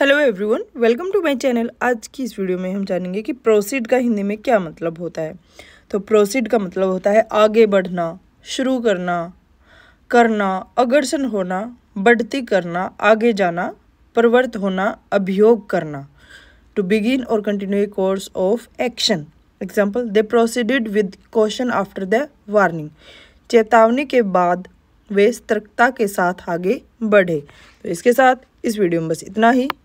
hello everyone welcome to my channel आज की इस वीडियो में हम जानेंगे कि प्रोसीड का हिंदी में क्या मतलब होता है तो प्रोसीड का मतलब होता है आगे बढ़ना शुरू करना करना अग्रसन होना बढ़ती करना आगे जाना प्रवर्त होना अभियोग करना टू बिगिन और continue a course of action example they proceeded with question after the warning चेतावनी के बाद वे सतर्कता के साथ आगे बढ़े तो इसके साथ इस वीडियो में बस इतना ही